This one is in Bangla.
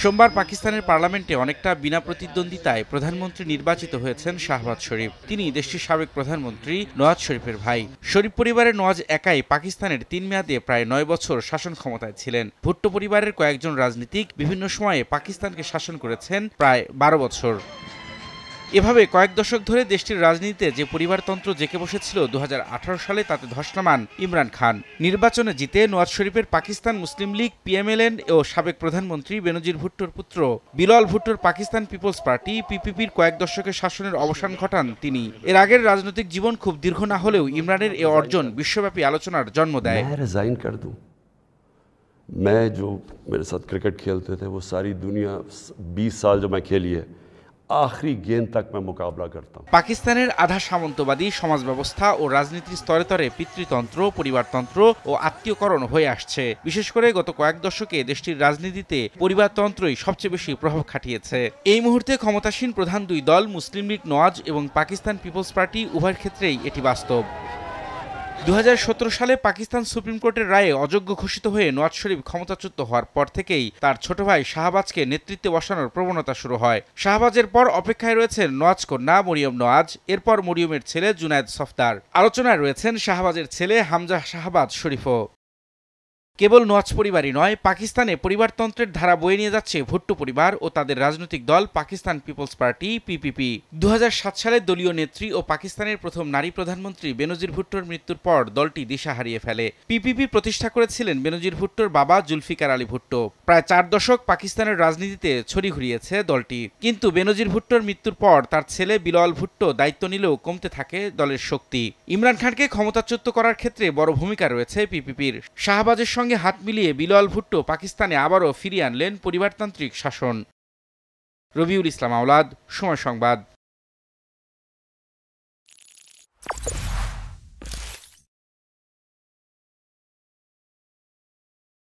সোমবার পাকিস্তানের পার্লামেন্টে অনেকটা বিনা প্রতিদ্বন্দ্বিতায় প্রধানমন্ত্রী নির্বাচিত হয়েছেন শাহবাজ শরীফ তিনি দেশটির সাবেক প্রধানমন্ত্রী নওয়াজ শরীফের ভাই শরীফ পরিবারের নওয়াজ একাই পাকিস্তানের তিন মেয়াদে প্রায় নয় বছর শাসন ক্ষমতায় ছিলেন ভুট্টো পরিবারের কয়েকজন রাজনীতিক বিভিন্ন সময়ে পাকিস্তানকে শাসন করেছেন প্রায় বারো বছর এভাবে কয়েক দশক ধরে দেশটির রাজনীতিতে যে পরিবারতন্ত্র জেঁকে বসেছিল দু সালে তাতে ধস নামান ইমরান খান নির্বাচনে জিতে নওয়াজ শরীফের পাকিস্তান মুসলিম লীগ পিএমএলএন ও সাবেক প্রধানমন্ত্রী বেনজির ভুট্টোর পুত্র বিলল ভুট্টোর পাকিস্তান পিপলস পার্টি পিপিপির কয়েক দশকের শাসনের অবসান ঘটান তিনি এর আগের রাজনৈতিক জীবন খুব দীর্ঘ না হলেও ইমরানের এ অর্জন বিশ্বব্যাপী আলোচনার জন্ম দেয় मैं जो मेरे साथ क्रिकेट खेलते थे वो सारी दुनिया আখরি গেন তাক মে মোকাবলা करता পাকিস্তানের আধা সামন্তবাদী সমাজ ব্যবস্থা ও রাজনীতির স্তরে স্তরে পিতৃতন্ত্র পরিবারতন্ত্র ও আত্মীয়করণ হয়ে আসছে বিশেষ করে গত কয়েক দশকে দেশটির রাজনীতিতে পরিবারতন্ত্রই সবচেয়ে বেশি প্রভাব খাটিয়েছে এই মুহূর্তে ক্ষমতাসীন প্রধান দুই দল মুসলিম লীগ নওয়াজ এবং পাকিস্তান পিপলস পার্টি উভয়ের ক্ষেত্রেই এটি বাস্তব দু সালে পাকিস্তান সুপ্রিম কোর্টের রায়ে অযোগ্য ঘোষিত হয়ে নওয়াজ শরীফ ক্ষমতাচ্যুত হওয়ার পর থেকেই তার ছোট ভাই শাহবাজকে নেতৃত্বে বসানোর প্রবণতা শুরু হয় শাহবাজের পর অপেক্ষায় রয়েছেন নওয়াজ কন্যা মরিয়ম নওয়াজ এরপর মরিয়মের ছেলে জুনায়দ সফদার আলোচনায় রয়েছেন শাহবাজের ছেলে হামজা শাহবাজ শরীফও কেবল নোয়াজ পরিবারই নয় পাকিস্তানে পরিবারতন্ত্রের ধারা বয়ে নিয়ে যাচ্ছে ভুট্টো পরিবার ও তাদের রাজনৈতিক দল পাকিস্তান পিপলস পার্টি পিপিপি দু সালে দলীয় নেত্রী ও পাকিস্তানের প্রথম নারী প্রধানমন্ত্রী বেনজির ভুট্টোর মৃত্যুর পর দলটি দিশা হারিয়ে ফেলে পিপিপি প্রতিষ্ঠা করেছিলেন বেনজির ভুট্টোর বাবা জুলফিকার আলী ভুট্টো প্রায় চার দশক পাকিস্তানের রাজনীতিতে ছড়ি ঘুরিয়েছে দলটি কিন্তু বেনজির ভুট্টোর মৃত্যুর পর তার ছেলে বিলওয়াল ভুট্টো দায়িত্ব নিলেও কমতে থাকে দলের শক্তি ইমরান খানকে ক্ষমতাচ্যুত করার ক্ষেত্রে বড় ভূমিকা রয়েছে পিপিপির শাহবাজের সঙ্গে হাত মিলিয়ে বিলাল ভুট্টো পাকিস্তানে আবারও ফিরিয়ে আনলেন পরিবারতান্ত্রিক শাসন রবিউল ইসলাম আওলাদ সময় সংবাদ